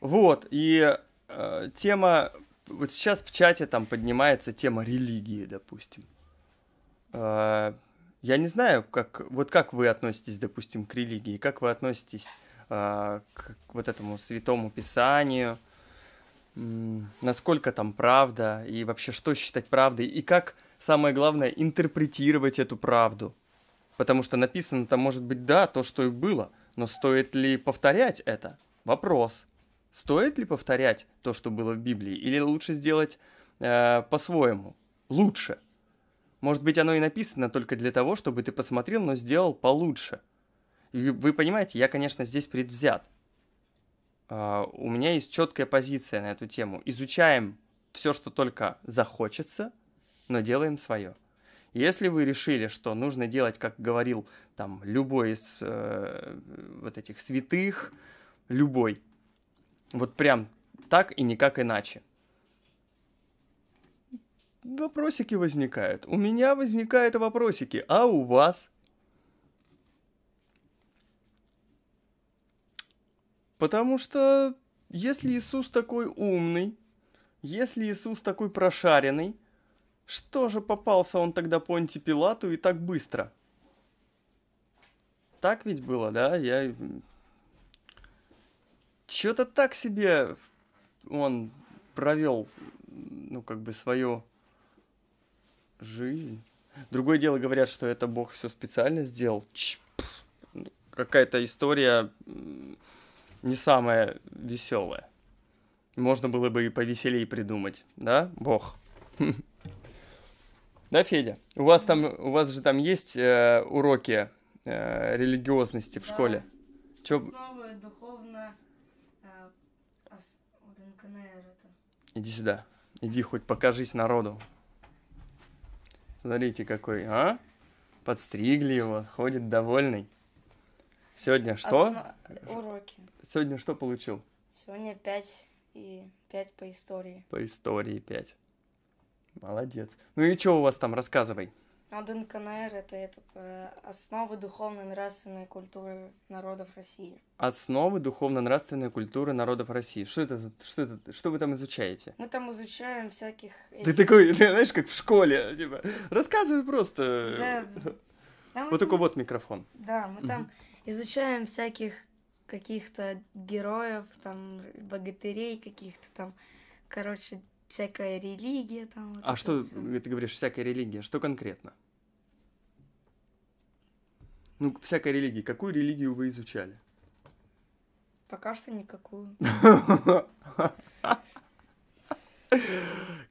Вот, и э, тема... Вот сейчас в чате там поднимается тема религии, допустим. Э, я не знаю, как, вот как вы относитесь, допустим, к религии, как вы относитесь э, к вот этому святому писанию, насколько там правда, и вообще что считать правдой, и как, самое главное, интерпретировать эту правду. Потому что написано там, может быть, да, то, что и было, но стоит ли повторять это? Вопрос. Стоит ли повторять то, что было в Библии, или лучше сделать э, по-своему? Лучше. Может быть, оно и написано только для того, чтобы ты посмотрел, но сделал получше. И вы понимаете, я, конечно, здесь предвзят. Э, у меня есть четкая позиция на эту тему. Изучаем все, что только захочется, но делаем свое. Если вы решили, что нужно делать, как говорил там любой из э, вот этих святых, любой, вот прям так и никак иначе. Вопросики возникают. У меня возникают вопросики, а у вас? Потому что если Иисус такой умный, если Иисус такой прошаренный, что же попался он тогда Понти Пилату и так быстро? Так ведь было, да? Я что-то так себе он провел, ну, как бы свою жизнь. Другое дело, говорят, что это Бог все специально сделал. Ну, какая-то история не самая веселая. Можно было бы и повеселее придумать, да, Бог? Да, Федя? У вас там, у вас же там есть э, уроки э, религиозности в школе? Чё... Иди сюда. Иди хоть покажись народу. Смотрите, какой, а? Подстригли его, ходит довольный. Сегодня что? Осна... Уроки. Сегодня что получил? Сегодня 5 и 5 по истории. По истории 5. Молодец. Ну и что у вас там, рассказывай. Ну, Аден КНР это этот, э, основы духовно-нравственной культуры народов России. Основы духовно-нравственной культуры народов России. Что это, что это, что вы там изучаете? Мы там изучаем всяких... Этих... Ты такой, ты, знаешь, как в школе, типа, рассказывай просто. Да. Там вот такой вот микрофон. Да, мы там изучаем всяких каких-то героев, там, богатырей каких-то там, короче, всякая религия там. Вот а что все. ты говоришь, всякая религия? Что конкретно? Ну, всякая религия. Какую религию вы изучали? Пока что никакую.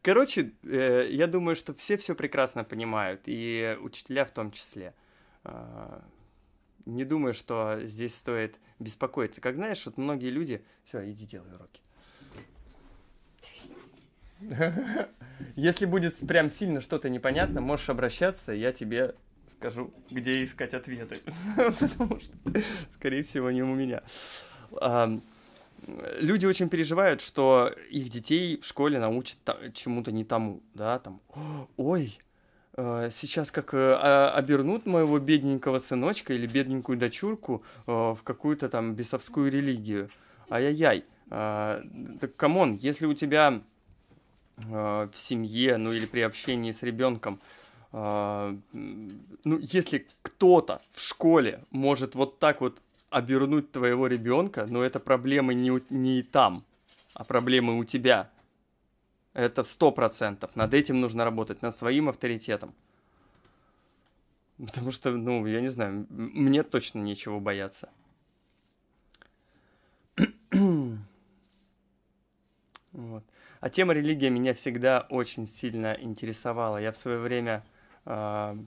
Короче, э, я думаю, что все все прекрасно понимают, и учителя в том числе. А, не думаю, что здесь стоит беспокоиться. Как знаешь, вот многие люди... Все, иди делай уроки. Если будет прям сильно что-то непонятно, можешь обращаться, я тебе скажу, где искать ответы. Потому что, скорее всего, не у меня. Люди очень переживают, что их детей в школе научат чему-то не тому, да, там, ой, э, сейчас как э, а, обернут моего бедненького сыночка или бедненькую дочурку э, в какую-то там бесовскую религию. Ай-яй-яй. Так, камон, если у тебя Э, в семье, ну или при общении с ребенком, а, ну если кто-то в школе может вот так вот обернуть твоего ребенка, но это проблемы не, у, не там, а проблемы у тебя. Это сто процентов. Над этим нужно работать, над своим авторитетом. Потому что, ну, я не знаю, мне точно нечего бояться. А тема религия меня всегда очень сильно интересовала. Я в свое время э,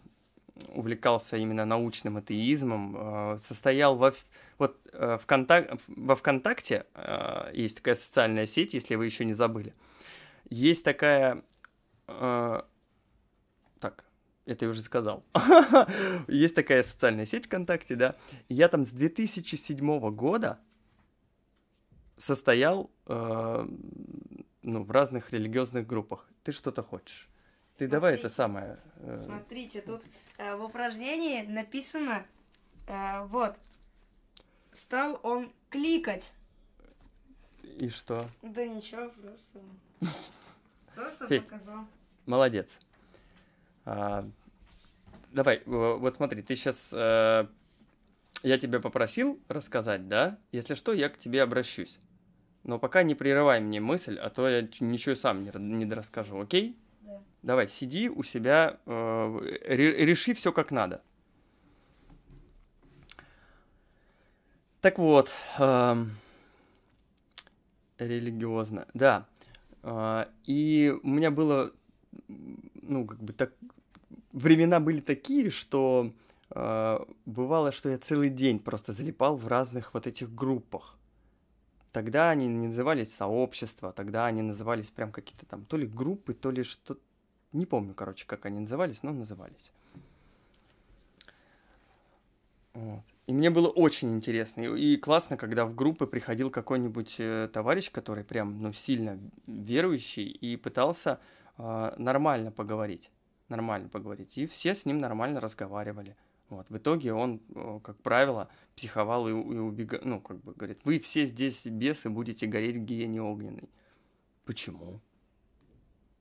увлекался именно научным атеизмом, э, состоял во... Вот э, вконтак... во ВКонтакте э, есть такая социальная сеть, если вы еще не забыли. Есть такая... Э, так, это я уже сказал. Есть такая социальная сеть ВКонтакте, да. Я там с 2007 года состоял ну, в разных религиозных группах. Ты что-то хочешь. Ты Смотри, давай это самое. Э, Смотрите, тут э, в упражнении написано, э, вот, стал он кликать. И что? Да ничего, просто... Просто показал. Молодец. А, давай, вот смотри, ты сейчас... Э, я тебя попросил рассказать, да? Если что, я к тебе обращусь. Но пока не прерывай мне мысль, а то я ничего сам не, не дорасскажу, окей? Да. Давай, сиди у себя, э, реши все как надо. Так вот, э, религиозно, да. Э, и у меня было, ну, как бы так, времена были такие, что э, бывало, что я целый день просто залипал в разных вот этих группах Тогда они не назывались сообщества, тогда они назывались прям какие-то там то ли группы, то ли что... Не помню, короче, как они назывались, но назывались. Вот. И мне было очень интересно и, классно, когда в группы приходил какой-нибудь э, товарищ, который прям, ну, сильно верующий и пытался э, нормально поговорить, нормально поговорить. И все с ним нормально разговаривали. Вот. В итоге он, э, как правило, психовал и, и убегал, ну, как бы говорит, вы все здесь бесы будете гореть в гиене огненной. Почему?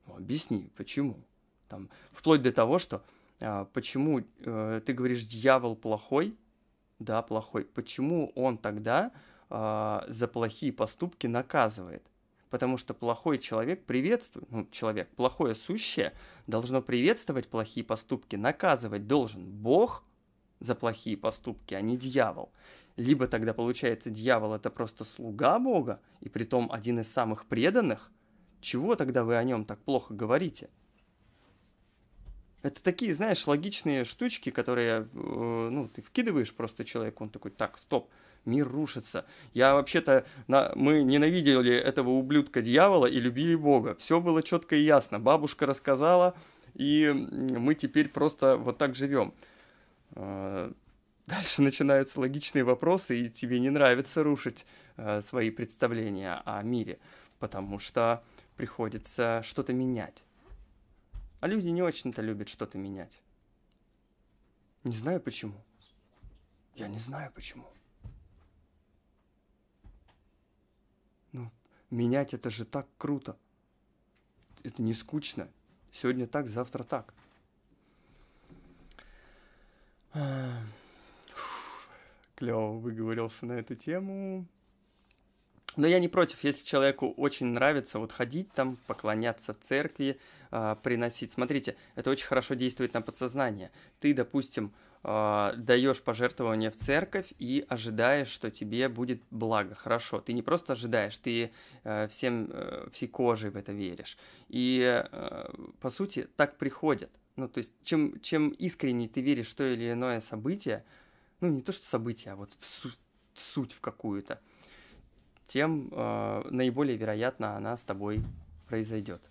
Ну, объясни, почему? Там, вплоть до того, что а, почему э, ты говоришь, дьявол плохой, да, плохой, почему он тогда э, за плохие поступки наказывает? Потому что плохой человек приветствует, ну, человек, плохое сущее должно приветствовать плохие поступки, наказывать должен Бог, за плохие поступки, а не дьявол. Либо тогда получается дьявол это просто слуга Бога, и при том один из самых преданных. Чего тогда вы о нем так плохо говорите? Это такие, знаешь, логичные штучки, которые, э, ну, ты вкидываешь просто человеку, он такой, так, стоп, мир рушится. Я вообще-то, на... мы ненавидели этого ублюдка дьявола и любили Бога. Все было четко и ясно. Бабушка рассказала, и мы теперь просто вот так живем. А, дальше начинаются логичные вопросы, и тебе не нравится рушить а, свои представления о мире, потому что приходится что-то менять. А люди не очень-то любят что-то менять. Не знаю почему. Я не знаю почему. Ну, менять это же так круто. Это не скучно. Сегодня так, завтра так. Клево выговорился на эту тему. Но я не против, если человеку очень нравится вот ходить там, поклоняться церкви, э, приносить. Смотрите, это очень хорошо действует на подсознание. Ты, допустим, э, даешь пожертвование в церковь и ожидаешь, что тебе будет благо, хорошо. Ты не просто ожидаешь, ты э, всем, э, всей кожей в это веришь. И, э, по сути, так приходят. Ну, то есть, чем, чем искренне ты веришь в то или иное событие, ну, не то что событие, а вот в, су- в суть в какую-то, тем э, наиболее вероятно она с тобой произойдет.